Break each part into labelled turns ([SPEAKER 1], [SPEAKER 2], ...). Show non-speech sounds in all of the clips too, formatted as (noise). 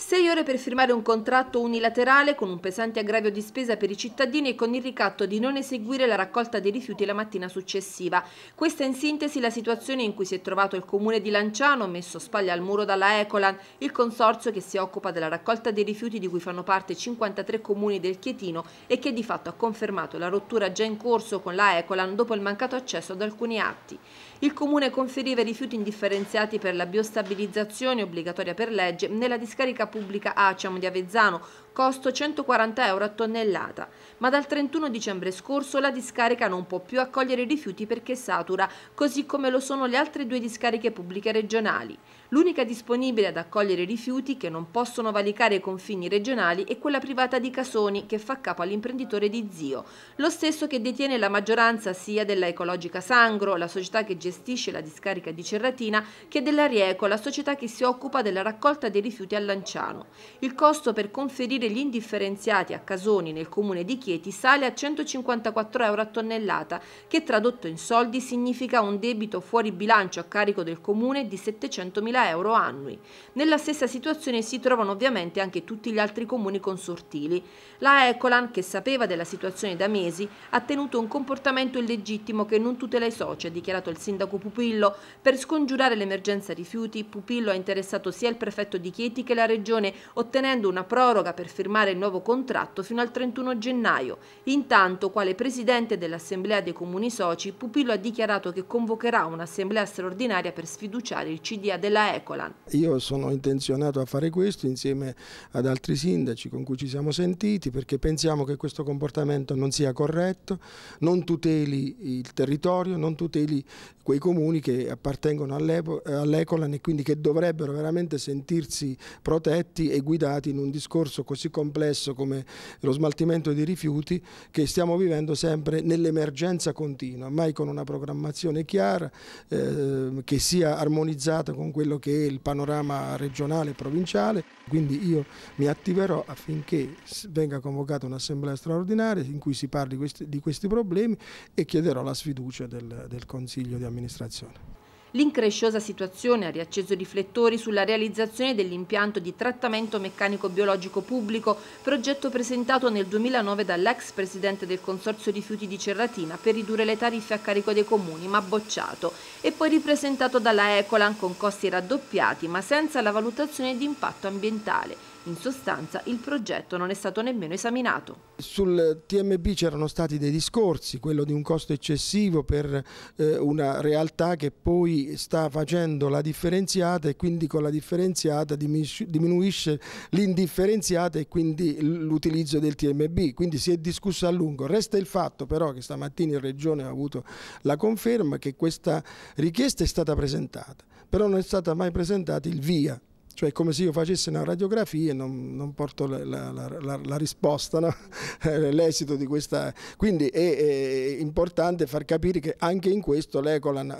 [SPEAKER 1] Sei ore per firmare un contratto unilaterale con un pesante aggravio di spesa per i cittadini e con il ricatto di non eseguire la raccolta dei rifiuti la mattina successiva. Questa è in sintesi la situazione in cui si è trovato il comune di Lanciano, messo spalla al muro dalla Ecolan, il consorzio che si occupa della raccolta dei rifiuti di cui fanno parte 53 comuni del Chietino e che di fatto ha confermato la rottura già in corso con la Ecolan dopo il mancato accesso ad alcuni atti. Il comune conferiva i rifiuti indifferenziati per la biostabilizzazione obbligatoria per legge nella discarica pubblica ACIAM ah, di Avezzano costo 140 euro a tonnellata, ma dal 31 dicembre scorso la discarica non può più accogliere rifiuti perché satura, così come lo sono le altre due discariche pubbliche regionali. L'unica disponibile ad accogliere rifiuti che non possono valicare i confini regionali è quella privata di Casoni, che fa capo all'imprenditore di Zio, lo stesso che detiene la maggioranza sia della Ecologica Sangro, la società che gestisce la discarica di Cerratina, che della Rieco, la società che si occupa della raccolta dei rifiuti a Lanciano. Il costo per conferire mentre gli indifferenziati a Casoni nel comune di Chieti sale a 154 euro a tonnellata, che tradotto in soldi significa un debito fuori bilancio a carico del comune di 700 mila euro annui. Nella stessa situazione si trovano ovviamente anche tutti gli altri comuni consortili. La Ecolan, che sapeva della situazione da mesi, ha tenuto un comportamento illegittimo che non tutela i soci, ha dichiarato il sindaco Pupillo. Per scongiurare l'emergenza rifiuti, Pupillo ha interessato sia il prefetto di Chieti che la regione, ottenendo una proroga per firmare il nuovo contratto fino al 31 gennaio. Intanto, quale presidente dell'Assemblea dei Comuni Soci, Pupillo ha dichiarato che convocherà un'assemblea straordinaria per sfiduciare il CDA della Ecolan.
[SPEAKER 2] Io sono intenzionato a fare questo insieme ad altri sindaci con cui ci siamo sentiti perché pensiamo che questo comportamento non sia corretto, non tuteli il territorio, non tuteli quei comuni che appartengono all'Ecolan e quindi che dovrebbero veramente sentirsi protetti e guidati in un discorso così così complesso come lo smaltimento dei rifiuti che stiamo vivendo sempre nell'emergenza continua, mai con una programmazione chiara eh, che sia armonizzata con quello che è il panorama regionale e provinciale. Quindi io mi attiverò affinché venga convocata un'assemblea straordinaria in cui si parli questi, di questi problemi e chiederò la sfiducia del, del Consiglio di amministrazione.
[SPEAKER 1] L'incresciosa situazione ha riacceso i riflettori sulla realizzazione dell'impianto di trattamento meccanico biologico pubblico, progetto presentato nel 2009 dall'ex presidente del Consorzio Rifiuti di Cerratina per ridurre le tariffe a carico dei comuni, ma bocciato, e poi ripresentato dalla Ecolan con costi raddoppiati, ma senza la valutazione di impatto ambientale. In sostanza il progetto non è stato nemmeno esaminato.
[SPEAKER 2] Sul TMB c'erano stati dei discorsi, quello di un costo eccessivo per eh, una realtà che poi sta facendo la differenziata e quindi con la differenziata diminuisce l'indifferenziata e quindi l'utilizzo del TMB. Quindi si è discusso a lungo. Resta il fatto però che stamattina in Regione ha avuto la conferma che questa richiesta è stata presentata, però non è stata mai presentata il via cioè come se io facessi una radiografia e non, non porto la, la, la, la risposta, no? (laughs) l'esito di questa... Quindi è, è, importante far capire che anche in questo l'Ecolan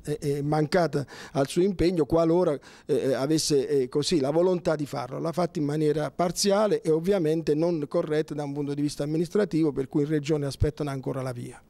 [SPEAKER 2] eh, eh, è, è mancata al suo impegno qualora eh, eh avesse così la volontà di farlo, l'ha fatta in maniera parziale e ovviamente non corretta da un punto di vista amministrativo per
[SPEAKER 1] cui in Regione aspettano ancora la via.